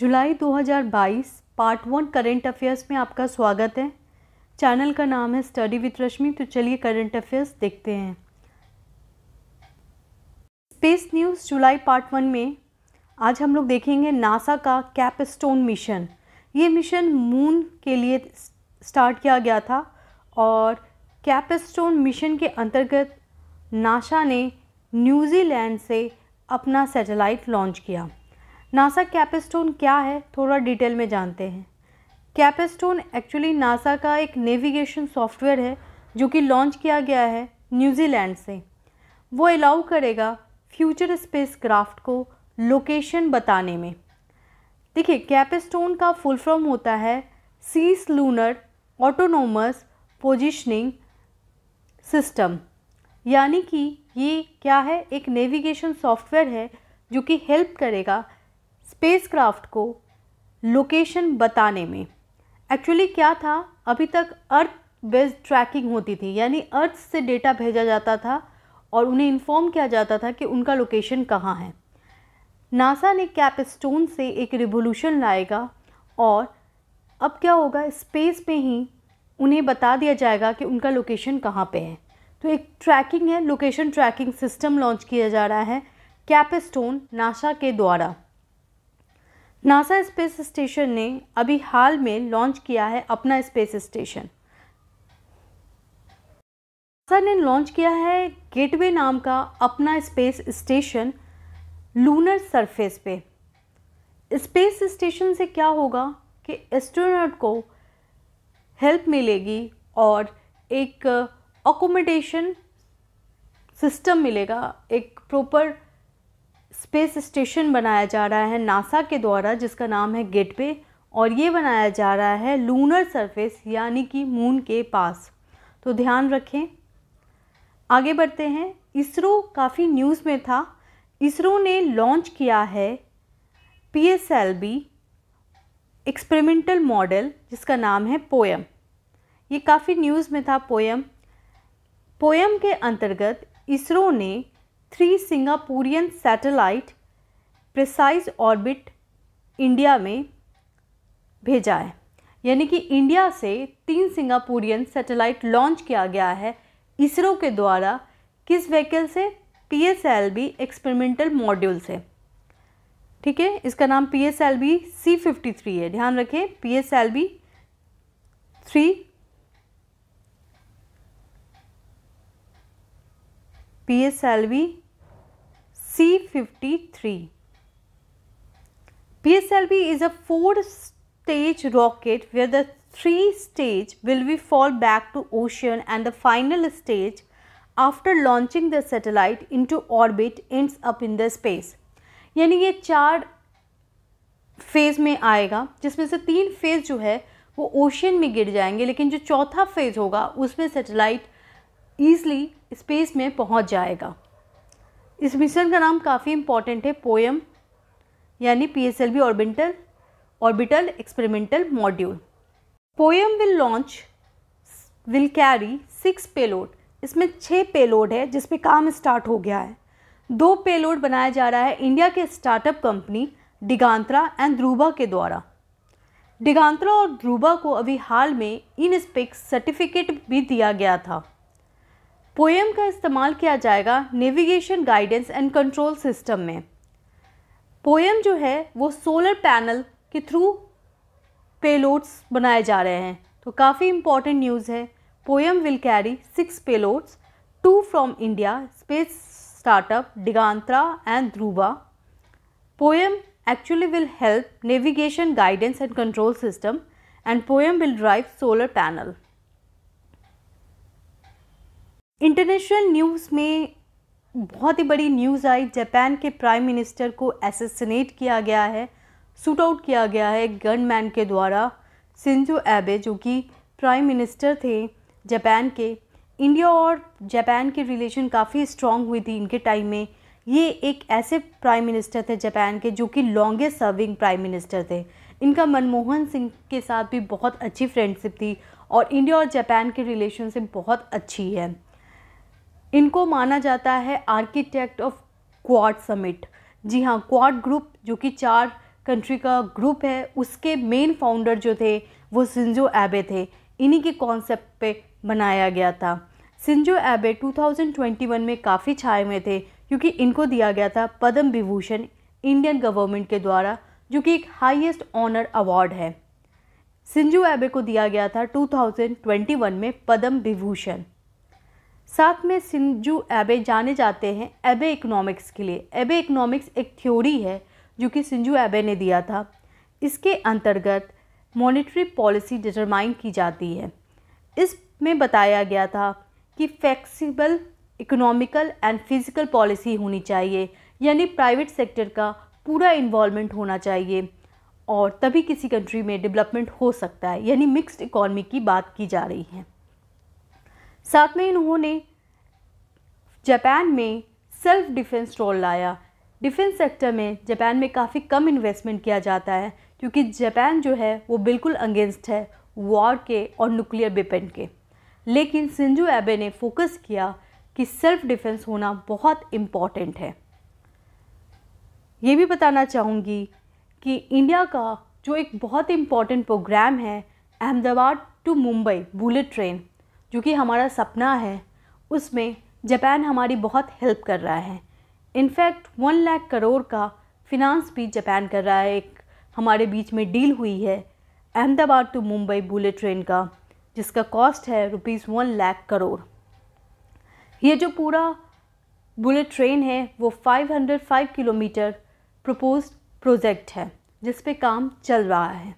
जुलाई 2022 part one current affairs में आपका स्वागत है चैनल का नाम है स्टडी विथ रश्मि तो चलिए करंट अफेयर्स देखते हैं space news July part one में आज हम लोग देखेंगे नासा का कैपस्टोन मिशन ये मिशन मून के लिए स्टार्ट किया गया था और कैपस्टोन मिशन के अंतर्गत नासा ने न्यूज़ीलैंड से अपना सैटेलाइट लॉन्च किया नासा कैपेस्टोन क्या है थोड़ा डिटेल में जानते हैं कैपेस्टोन एक्चुअली नासा का एक नेविगेशन सॉफ्टवेयर है जो कि लॉन्च किया गया है न्यूजीलैंड से वो अलाउ करेगा फ्यूचर स्पेस क्राफ्ट को लोकेशन बताने में देखिए कैपेस्टोन का फुल फॉर्म होता है cislunar autonomous positioning system यानी कि ये क्या है एक नेविगेशन सॉफ्टवेयर है जो कि हेल्प करेगा स्पेसक्राफ्ट को लोकेशन बताने में एक्चुअली क्या था अभी तक अर्थ बेस्ड ट्रैकिंग होती थी यानी अर्थ से डेटा भेजा जाता था और उन्हें इन्फॉर्म किया जाता था कि उनका लोकेशन कहाँ है नासा ने कैपस्टोन से एक रिवोल्यूशन लाएगा और अब क्या होगा स्पेस में ही उन्हें बता दिया जाएगा कि उनका लोकेशन कहाँ पे है तो एक ट्रैकिंग है लोकेशन ट्रैकिंग सिस्टम लॉन्च किया जा रहा है कैपस्टोन नासा के द्वारा नासा स्पेस स्टेशन ने अभी हाल में लॉन्च किया है अपना स्पेस स्टेशन नासा ने लॉन्च किया है गेटवे नाम का अपना स्पेस स्टेशन लूनर सरफेस पे स्पेस स्टेशन से क्या होगा कि एस्ट्रोनॉट को हेल्प मिलेगी और एक अकोमोडेशन सिस्टम मिलेगा एक प्रॉपर स्पेस स्टेशन बनाया जा रहा है नासा के द्वारा जिसका नाम है गेटवे और ये बनाया जा रहा है लूनर सरफेस यानी कि मून के पास तो ध्यान रखें आगे बढ़ते हैं इसरो काफ़ी न्यूज़ में था इसरो ने लॉन्च किया है P S L B experimental model जिसका नाम है पोयम ये काफ़ी न्यूज़ में था पोयम पोएम के अंतर्गत इसरो ने three Singaporean satellite precise orbit India में भेजा है यानी कि इंडिया से तीन सिंगापुरियन सैटेलाइट लॉन्च किया गया है इसरो के द्वारा किस व्हीकल से P S L B experimental module से ठीक है इसका नाम P S L B C fifty three है ध्यान रखें P S L B three P S L V C fifty three P S L V is a four stage rocket where the three stage will we fall back to ocean and the final stage after launching the satellite into orbit ends up in the space यानी ये चार phase में आएगा जिसमें से तीन phase जो है वो ओशियन में गिर जाएंगे लेकिन जो चौथा फेज होगा उसमें सेटेलाइट ईज़ली स्पेस में पहुंच जाएगा इस मिशन का नाम काफ़ी इम्पॉर्टेंट है पोएम यानी P S L B orbital orbital experimental module poem will launch will carry six payload इसमें छः पेलोड है जिसपे काम स्टार्ट हो गया है दो पेलोड बनाया जा रहा है इंडिया के startup company Digantara and Dhruva के द्वारा डिगांत्रा और ध्रुबा को अभी हाल में इन स्पेक्स सर्टिफिकेट भी दिया गया था पोएम का इस्तेमाल किया जाएगा navigation guidance and control system में पोएम जो है वो सोलर पैनल के थ्रू पेलोड्स बनाए जा रहे हैं तो काफ़ी इम्पॉर्टेंट न्यूज़ है poem will carry six payloads two from India space startup Digantara and Dhruva poem actually will help navigation guidance and control system and poem will drive solar panel international news में बहुत ही बड़ी न्यूज़ आई Japan के prime minister को assassinate किया गया है सूट आउट किया गया है गनमैन के द्वारा सिंजो एबे जो कि प्राइम मिनिस्टर थे जापान के इंडिया और जापान के रिलेशन काफ़ी स्ट्रॉन्ग हुई थी इनके टाइम में ये एक ऐसे प्राइम मिनिस्टर थे जापान के जो कि लॉन्गेस्ट सर्विंग प्राइम मिनिस्टर थे इनका मनमोहन सिंह के साथ भी बहुत अच्छी फ्रेंडशिप थी और इंडिया और जापान के रिलेशन से बहुत अच्छी है इनको माना जाता है आर्किटेक्ट ऑफ क्वाड समिट जी हाँ क्वाड ग्रुप जो कि चार कंट्री का ग्रुप है उसके मेन फाउंडर जो थे वो सिंजो एबे थे इन्हीं के कॉन्सेप्ट पे बनाया गया था सिंजो एबे 2021 में काफ़ी छाए हुए थे क्योंकि इनको दिया गया था पद्म विभूषण इंडियन गवर्नमेंट के द्वारा जो कि एक हाईएस्ट ऑनर अवार्ड है सिंजू एबे को दिया गया था 2021 में पद्म विभूषण साथ में सिंजू एबे जाने जाते हैं एबे इकोनॉमिक्स के लिए एबे इकोनॉमिक्स एक थ्योरी है जो कि सिंजू एबे ने दिया था इसके अंतर्गत मॉनेटरी पॉलिसी डिटरमाइन की जाती है इसमें बताया गया था कि flexible economical and physical policy होनी चाहिए यानी प्राइवेट सेक्टर का पूरा इन्वॉल्वमेंट होना चाहिए और तभी किसी कंट्री में डेवलपमेंट हो सकता है यानी मिक्स्ड इकॉनमी की बात की जा रही है साथ में इन्होंने जापान में सेल्फ डिफेंस रोल लाया डिफेंस सेक्टर में जापान में काफ़ी कम इन्वेस्टमेंट किया जाता है क्योंकि जापान जो है वो बिल्कुल अगेंस्ट है वॉर के और न्यूक्लियर वेपन के लेकिन सिंजू एबे ने फोकस किया कि सेल्फ डिफेंस होना बहुत इम्पॉर्टेंट है ये भी बताना चाहूँगी कि इंडिया का जो एक बहुत इम्पॉर्टेंट प्रोग्राम है Ahmedabad to Mumbai bullet train जो कि हमारा सपना है उसमें जापान हमारी बहुत हेल्प कर रहा है इनफैक्ट वन लाख करोड़ का फिनांस भी जापान कर रहा है एक हमारे बीच में डील हुई है Ahmedabad to Mumbai bullet train का जिसका कॉस्ट है रुपीज़ वन लाख करोड़ ये जो पूरा बुलेट ट्रेन है वो 505 किलोमीटर प्रपोज प्रोजेक्ट है जिस पे काम चल रहा है